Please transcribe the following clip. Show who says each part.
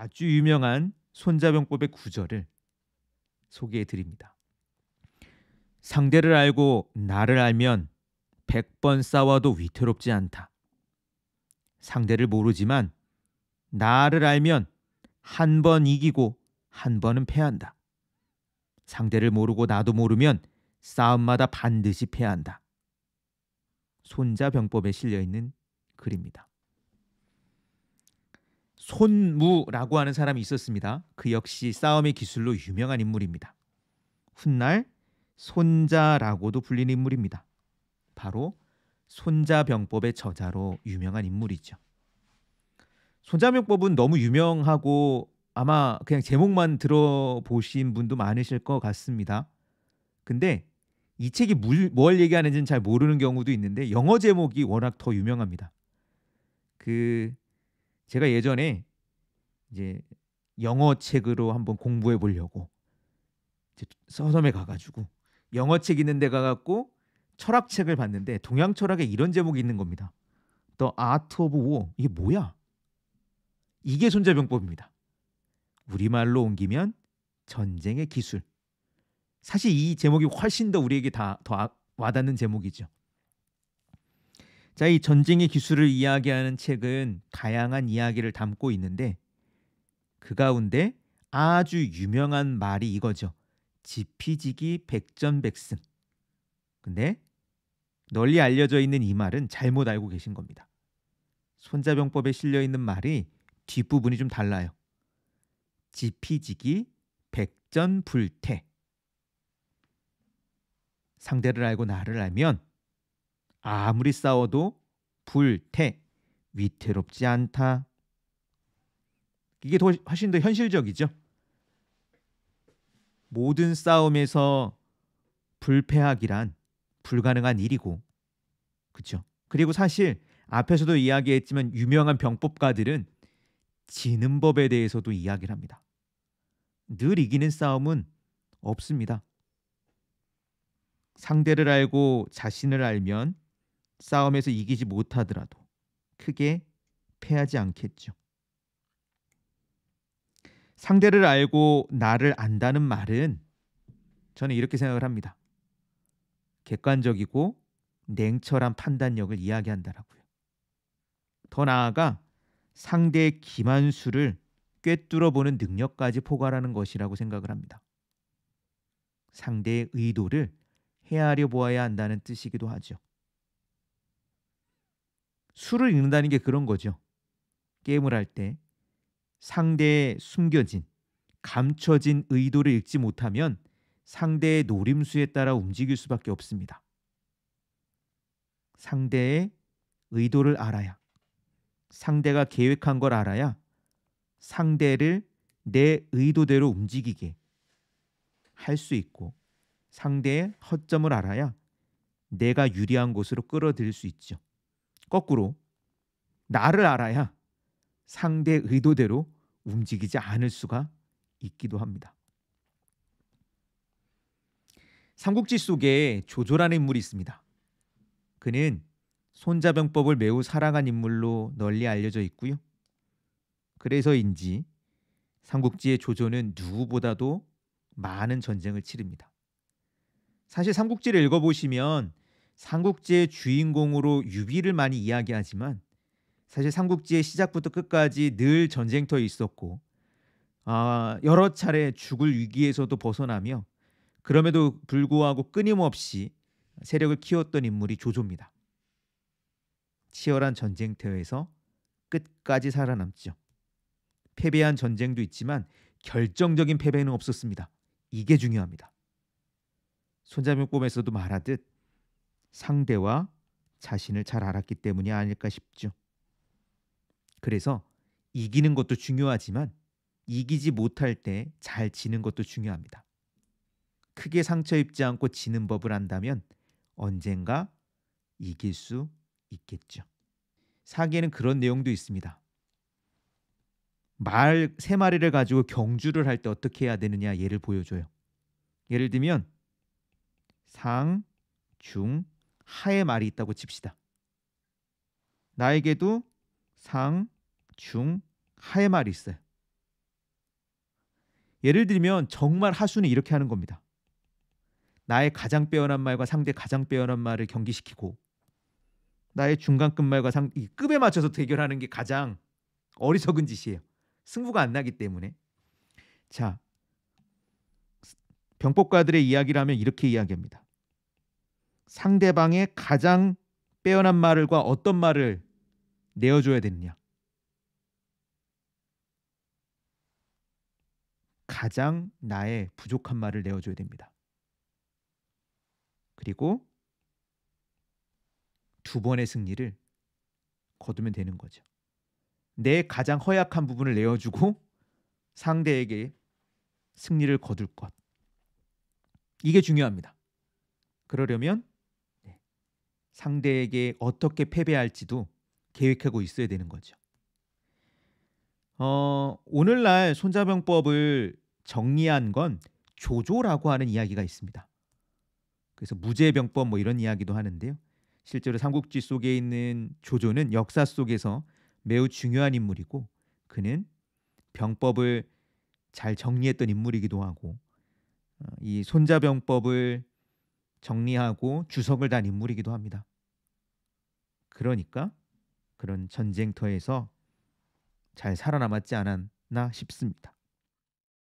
Speaker 1: 아주 유명한 손자병법의 구절을 소개해 드립니다. 상대를 알고 나를 알면 100번 싸워도 위태롭지 않다. 상대를 모르지만 나를 알면 한 번 이기고 한 번은 패한다. 상대를 모르고 나도 모르면 싸움마다 반드시 패한다. 손자병법에 실려 있는 글입니다. 손무라고 하는 사람이 있었습니다. 그 역시 싸움의 기술로 유명한 인물입니다. 훗날 손자라고도 불리는 인물입니다. 바로 손자병법의 저자로 유명한 인물이죠. 손자병법은 너무 유명하고 아마 그냥 제목만 들어보신 분도 많으실 것 같습니다. 근데 이 책이 물, 뭘 얘기하는지는 잘 모르는 경우도 있는데 영어 제목이 워낙 더 유명합니다. 그 제가 예전에 이제 영어 책으로 한번 공부해 보려고 서점에 가가지고 영어 책 있는 데 가갖고 철학 책을 봤는데 동양 철학에 이런 제목이 있는 겁니다. t 아트 오브 t 이게 뭐야? 이게 손자병법입니다. 우리말로 옮기면 전쟁의 기술. 사실 이 제목이 훨씬 더 우리에게 다더 아, 와닿는 제목이죠. 자, 이 전쟁의 기술을 이야기하는 책은 다양한 이야기를 담고 있는데 그 가운데 아주 유명한 말이 이거죠. 지피지기 백전백승. 근데 널리 알려져 있는 이 말은 잘못 알고 계신 겁니다. 손자병법에 실려 있는 말이 뒷부분이 좀 달라요. 지피지기 백전불태. 상대를 알고 나를 알면 아무리 싸워도 불태 위태롭지 않다. 이게 더 훨씬 더 현실적이죠. 모든 싸움에서 불패하기란 불가능한 일이고, 그렇죠. 그리고 사실 앞에서도 이야기했지만 유명한 병법가들은 지는 법에 대해서도 이야기를 합니다. 늘 이기는 싸움은 없습니다. 상대를 알고 자신을 알면 싸움에서 이기지 못하더라도 크게 패하지 않겠죠. 상대를 알고 나를 안다는 말은 저는 이렇게 생각을 합니다. 객관적이고 냉철한 판단력을 이야기한다라고요. 더 나아가 상대의 기만수를 꿰뚫어 보는 능력까지 포괄하는 것이라고 생각을 합니다. 상대의 의도를 헤아려 보아야 한다는 뜻이기도 하죠. 술을 읽는다는 게 그런 거죠. 게임을 할 때 상대의 숨겨진 감춰진 의도를 읽지 못하면 상대의 노림수에 따라 움직일 수밖에 없습니다. 상대의 의도를 알아야 상대가 계획한 걸 알아야 상대를 내 의도대로 움직이게 할 수 있고 상대의 허점을 알아야 내가 유리한 곳으로 끌어들일 수 있죠. 거꾸로 나를 알아야 상대 의도대로 움직이지 않을 수가 있기도 합니다. 삼국지 속에 조조라는 인물이 있습니다. 그는 손자병법을 매우 사랑한 인물로 널리 알려져 있고요. 그래서인지 삼국지의 조조는 누구보다도 많은 전쟁을 치릅니다. 사실 삼국지를 읽어보시면 삼국지의 주인공으로 유비를 많이 이야기하지만 사실 삼국지의 시작부터 끝까지 늘 전쟁터에 있었고 아, 여러 차례 죽을 위기에서도 벗어나며 그럼에도 불구하고 끊임없이 세력을 키웠던 인물이 조조입니다. 치열한 전쟁터에서 끝까지 살아남죠. 패배한 전쟁도 있지만 결정적인 패배는 없었습니다. 이게 중요합니다. 손자병법에서도 말하듯 상대와 자신을 잘 알았기 때문이 아닐까 싶죠. 그래서 이기는 것도 중요하지만 이기지 못할 때 잘 지는 것도 중요합니다. 크게 상처 입지 않고 지는 법을 안다면 언젠가 이길 수 있겠죠. 사기에는 그런 내용도 있습니다. 말 세 마리를 가지고 경주를 할 때 어떻게 해야 되느냐 예를 보여줘요. 예를 들면 상, 중, 하의 말이 있다고 칩시다. 나에게도 상, 중, 하의 말이 있어요. 예를 들면 정말 하수는 이렇게 하는 겁니다. 나의 가장 빼어난 말과 상대 가장 빼어난 말을 경기시키고 나의 중간급 말과 상, 이 급에 맞춰서 대결하는 게 가장 어리석은 짓이에요. 승부가 안 나기 때문에. 자, 병법가들의 이야기라면 이렇게 이야기합니다. 상대방의 가장 빼어난 말을과 어떤 말을 내어줘야 되느냐? 가장 나의 부족한 말을 내어줘야 됩니다. 그리고 두 번의 승리를 거두면 되는 거죠. 내 가장 허약한 부분을 내어주고 상대에게 승리를 거둘 것. 이게 중요합니다. 그러려면 상대에게 어떻게 패배할지도 계획하고 있어야 되는 거죠. 어, 오늘날 손자병법을 정리한 건 조조라고 하는 이야기가 있습니다. 그래서 무죄병법 뭐 이런 이야기도 하는데요. 실제로 삼국지 속에 있는 조조는 역사 속에서 매우 중요한 인물이고 그는 병법을 잘 정리했던 인물이기도 하고 어, 이 손자병법을 정리하고 주석을 단 인물이기도 합니다. 그러니까 그런 전쟁터에서 잘 살아남았지 않았나 싶습니다.